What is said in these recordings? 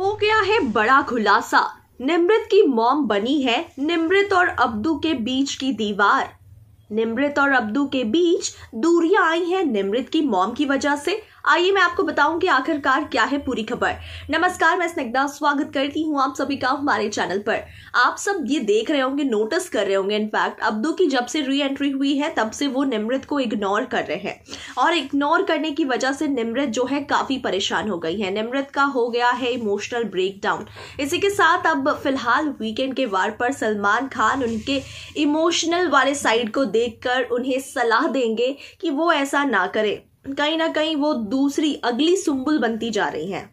हो गया है बड़ा खुलासा निमृत की मॉम बनी है निमृत और अब्दू के बीच की दीवार निमृत और अब्दू के बीच दूरियां आई हैं निमृत की मॉम की वजह से आइए मैं आपको बताऊं कि आखिरकार क्या है पूरी खबर नमस्कार मैं स्निग्धा स्वागत करती हूं आप सभी का हमारे चैनल पर आप सब ये देख रहे होंगे नोटिस कर रहे होंगे इनफैक्ट अब्दू की जब से री एंट्री हुई है तब से वो निमृत को इग्नोर कर रहे हैं और इग्नोर करने की वजह से निमृत जो है काफी परेशान हो गई है निमृत का हो गया है इमोशनल ब्रेकडाउन इसी के साथ अब फिलहाल वीकेंड के वार पर सलमान खान उनके इमोशनल वाले साइड को देखकर उन्हें सलाह देंगे कि वो ऐसा ना करें कहीं ना कहीं वो दूसरी अगली सुंबुल बनती जा रही हैं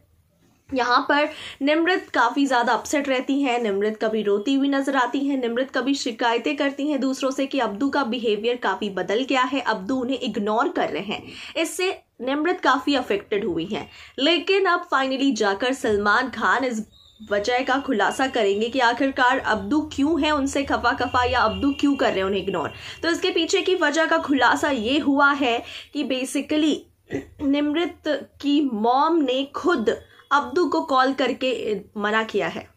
यहाँ पर निमृत काफ़ी ज़्यादा अपसेट रहती हैं निमृत कभी रोती हुई नजर आती हैं निमृत कभी शिकायतें करती हैं दूसरों से कि अब्दू का बिहेवियर काफ़ी बदल गया है अब्दू उन्हें इग्नोर कर रहे हैं इससे निमृत काफ़ी अफेक्टेड हुई हैं लेकिन अब फाइनली जाकर सलमान खान इस वजह का खुलासा करेंगे कि आखिरकार अब्दू क्यों है उनसे खफा खफा या अब्दू क्यों कर रहे हैं उन्हें इग्नोर तो इसके पीछे की वजह का खुलासा ये हुआ है कि बेसिकली निमृत की मॉम ने खुद अब्दू को कॉल करके मना किया है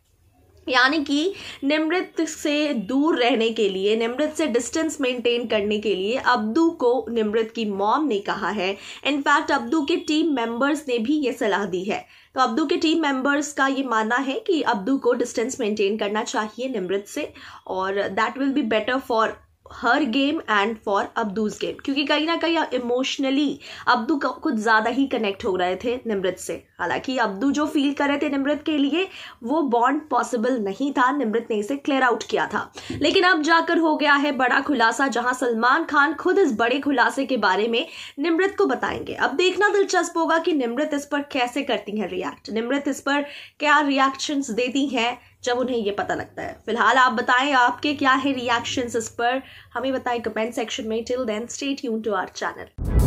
यानी कि निमृत से दूर रहने के लिए निमृत से डिस्टेंस मेंटेन करने के लिए अब्दू को निमृत की मॉम ने कहा है इनफैक्ट अब्दू के टीम मेंबर्स ने भी ये सलाह दी है तो अब्दू के टीम मेंबर्स का ये मानना है कि अब्दू को डिस्टेंस मेंटेन करना चाहिए निमृत से और that will be better for her game and for Abdu's game क्योंकि कहीं ना कहीं इमोशनली अब्दू कुछ ज़्यादा ही कनेक्ट हो रहे थे निमृत से हालांकि अब्दू जो फील कर रहे थे निमृत के लिए वो बॉन्ड पॉसिबल नहीं था निमृत ने इसे क्लियर आउट किया था लेकिन अब जाकर हो गया है बड़ा खुलासा जहां सलमान खान खुद इस बड़े खुलासे के बारे में निमृत को बताएंगे अब देखना दिलचस्प होगा कि निमृत इस पर कैसे करती हैं रिएक्ट निमृत इस पर क्या रिएक्शन देती हैं जब उन्हें ये पता लगता है फिलहाल आप बताएं आपके क्या है रिएक्शंस इस पर हमें बताएं कमेंट सेक्शन में टिल देन स्टेट यून टू आवर चैनल